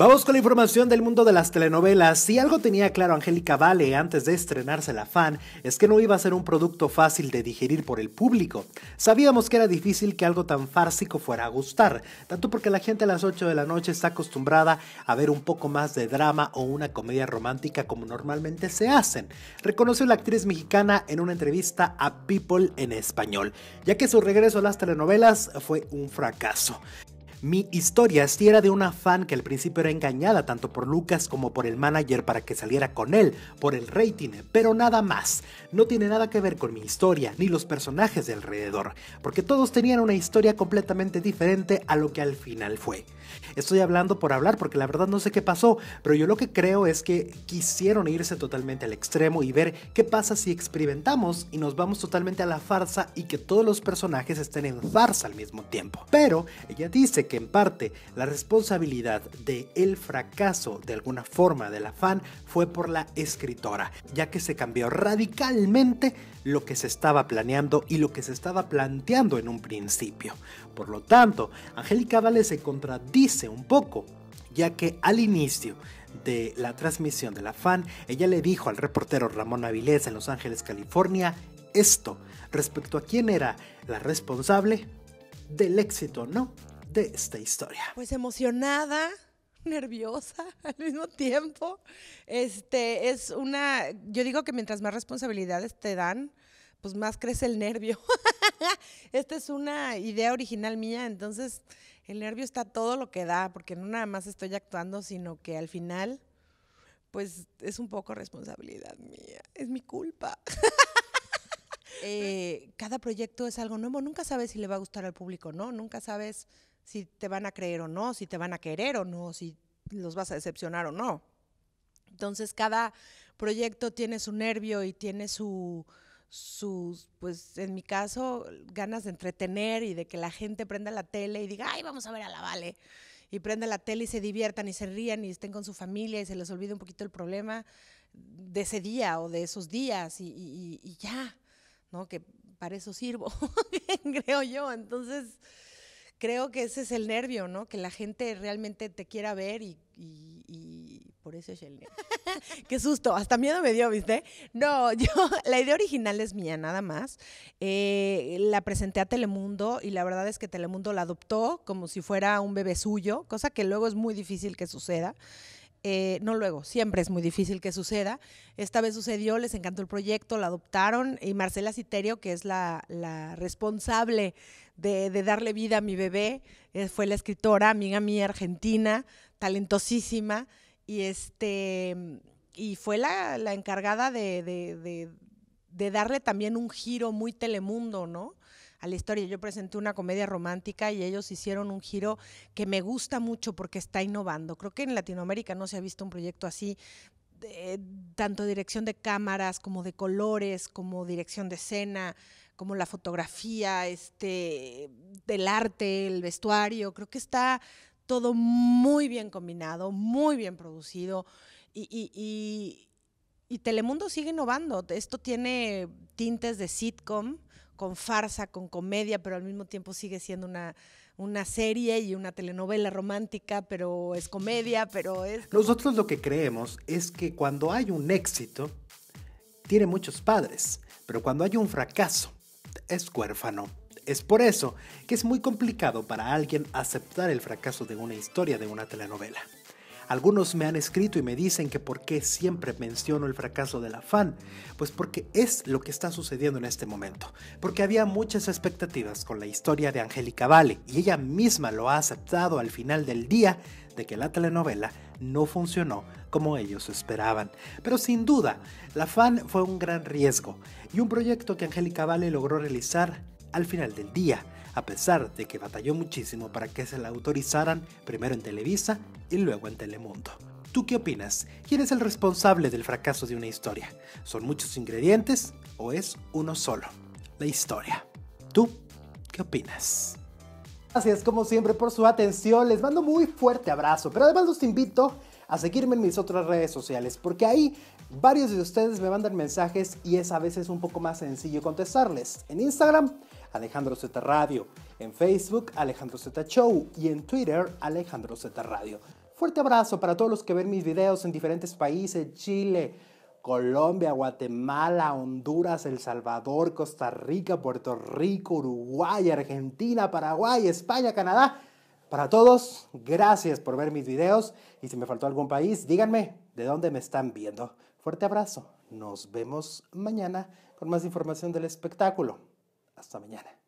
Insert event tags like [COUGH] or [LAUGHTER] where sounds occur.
Vamos con la información del mundo de las telenovelas. Si algo tenía claro Angélica Vale antes de estrenarse la fan, es que no iba a ser un producto fácil de digerir por el público. Sabíamos que era difícil que algo tan fársico fuera a gustar, tanto porque la gente a las 8 de la noche está acostumbrada a ver un poco más de drama o una comedia romántica como normalmente se hacen, reconoció la actriz mexicana en una entrevista a People en español, ya que su regreso a las telenovelas fue un fracaso. Mi historia sí era de una fan que al principio era engañada tanto por Lucas como por el manager para que saliera con él, por el rating, pero nada más. No tiene nada que ver con mi historia ni los personajes de alrededor, porque todos tenían una historia completamente diferente a lo que al final fue. Estoy hablando por hablar porque la verdad no sé qué pasó, pero yo lo que creo es que quisieron irse totalmente al extremo y ver qué pasa si experimentamos y nos vamos totalmente a la farsa y que todos los personajes estén en farsa al mismo tiempo. Pero ella dice que en parte la responsabilidad de el fracaso de alguna forma de la fan fue por la escritora, ya que se cambió radicalmente lo que se estaba planeando y lo que se estaba planteando en un principio. Por lo tanto, Angélica Vale se contradice un poco, ya que al inicio de la transmisión de la fan, ella le dijo al reportero Ramón Avilés en Los Ángeles, California, esto respecto a quién era la responsable del éxito no de esta historia? Pues emocionada, [LAUGHS] nerviosa [LAUGHS] al mismo tiempo. Este, es una, yo digo que mientras más responsabilidades te dan, pues más crece el nervio. [LAUGHS] Esta es una idea original mía, entonces el nervio está todo lo que da, porque no nada más estoy actuando, sino que al final, pues es un poco responsabilidad mía, es mi culpa. Eh, cada proyecto es algo nuevo, nunca sabes si le va a gustar al público, ¿no? Nunca sabes si te van a creer o no, si te van a querer o no, si los vas a decepcionar o no. Entonces cada proyecto tiene su nervio y tiene su, sus, pues en mi caso, ganas de entretener y de que la gente prenda la tele y diga, ay, vamos a ver a la Vale. Y prenda la tele y se diviertan y se rían y estén con su familia y se les olvide un poquito el problema de ese día o de esos días y, y ya, ¿no? Que para eso sirvo, [LAUGHS] creo yo. Entonces, creo que ese es el nervio, ¿no? Que la gente realmente te quiera ver y, por eso es el nervio. [LAUGHS] [LAUGHS] Qué susto, hasta miedo me dio, ¿viste? No, [LAUGHS] yo, la idea original es mía, nada más. Eh, la presenté a Telemundo y la verdad es que Telemundo la adoptó como si fuera un bebé suyo, cosa que luego es muy difícil que suceda. Eh, no luego, siempre es muy difícil que suceda. Esta vez sucedió, les encantó el proyecto, la adoptaron y Marcela Citerio, que es la, responsable de, darle vida a mi bebé, eh, fue la escritora, amiga mía argentina, talentosísima, y, este, y fue la, encargada de darle también un giro muy telemundo, ¿no? a la historia. Yo presenté una comedia romántica y ellos hicieron un giro que me gusta mucho porque está innovando. Creo que en Latinoamérica no se ha visto un proyecto así tanto dirección de cámaras como de colores, como dirección de escena, como la fotografía, este, del arte, el vestuario. Creo que está todo muy bien combinado, muy bien producido y, y Telemundo sigue innovando. Esto tiene tintes de sitcom con farsa, con comedia, pero al mismo tiempo sigue siendo una, una serie y una telenovela romántica, pero es comedia, pero es... Nosotros lo que creemos es que cuando hay un éxito, tiene muchos padres, pero cuando hay un fracaso, es cuérfano. Es por eso que es muy complicado para alguien aceptar el fracaso de una historia, de una telenovela. Algunos me han escrito y me dicen que por qué siempre menciono el fracaso de la fan. Pues porque es lo que está sucediendo en este momento. Porque había muchas expectativas con la historia de Angélica Vale y ella misma lo ha aceptado al final del día de que la telenovela no funcionó como ellos esperaban. Pero sin duda, la fan fue un gran riesgo y un proyecto que Angélica Vale logró realizar al final del día, a pesar de que batalló muchísimo para que se la autorizaran primero en Televisa y luego en Telemundo. ¿Tú qué opinas? ¿Quién es el responsable del fracaso de una historia? ¿Son muchos ingredientes o es uno solo? La historia. ¿Tú qué opinas? Gracias como siempre por su atención, les mando muy fuerte abrazo, pero además los invito a seguirme en mis otras redes sociales, porque ahí varios de ustedes me mandan mensajes y es a veces un poco más sencillo contestarles. En Instagram Alejandro Z Radio, en Facebook Alejandro Z Show y en Twitter Alejandro Z Radio. Fuerte abrazo para todos los que ven mis videos en diferentes países, Chile, Colombia, Guatemala, Honduras, El Salvador, Costa Rica, Puerto Rico, Uruguay, Argentina, Paraguay, España, Canadá. Para todos, gracias por ver mis videos y si me faltó algún país, díganme de dónde me están viendo. Fuerte abrazo. Nos vemos mañana con más información del espectáculo. Hasta mañana.